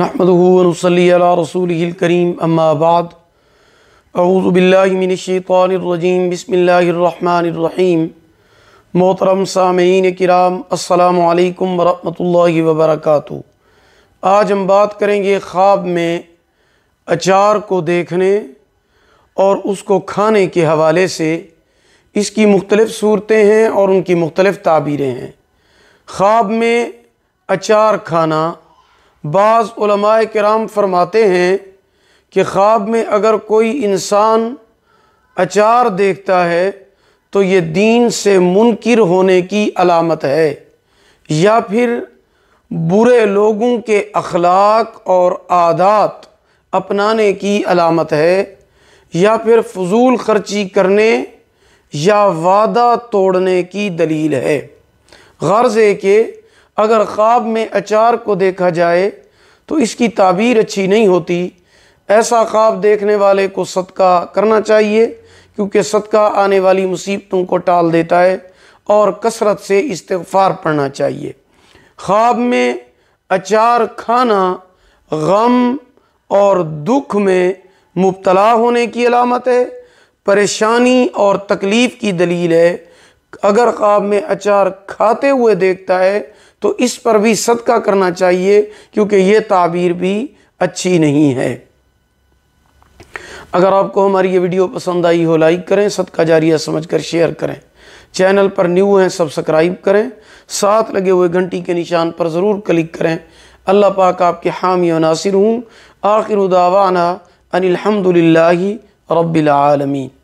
नहमदली करीम अम्माबाद अज़ुबिल्लिमिनशैतरजीम बसमीम मोहतरम सामीन कराम अल्लाम वरहमल वबरक आज हम बात करेंगे ख्वाब में अचार को देखने और उसको खाने के हवाले से इसकी मुख्तलिफ़ सूरतें हैं और उनकी मुख्तलिफ़ ताबीरें हैं ख्वाब में अचार खाना बाज़ कराम फरमाते हैं कि ख़्वाब में अगर कोई इंसान अचार देखता है तो ये दीन से मुनकर होने की अलामत है या फिर बुरे लोगों के अखलाक और आदात अपनाने की अलामत है या फिर फजूल खर्ची करने या वादा तोड़ने की दलील है गर्ज़ कि अगर ख्वाब में अचार को देखा जाए तो इसकी ताबीर अच्छी नहीं होती ऐसा ख्वाब देखने वाले को सदका करना चाहिए क्योंकि सदका आने वाली मुसीबतों को टाल देता है और कसरत से इस्तफ़ार पढ़ना चाहिए ख्वाब में अचार खाना गम और दुख में मुबतला होने की अलामत है परेशानी और तकलीफ़ की दलील है अगर ख्वाब में अचार खाते हुए देखता है तो इस पर भी सदका करना चाहिए क्योंकि ये ताबीर भी अच्छी नहीं है अगर आपको हमारी ये वीडियो पसंद आई हो लाइक करें सदका जारिया समझ कर शेयर करें चैनल पर न्यू हैं सब्सक्राइब करें साथ लगे हुए घंटी के निशान पर ज़रूर क्लिक करें अल्लाह पाक आपके हामी नासिर हूँ आखिर उदावाना अनिलहमदिल्ला रबालमीन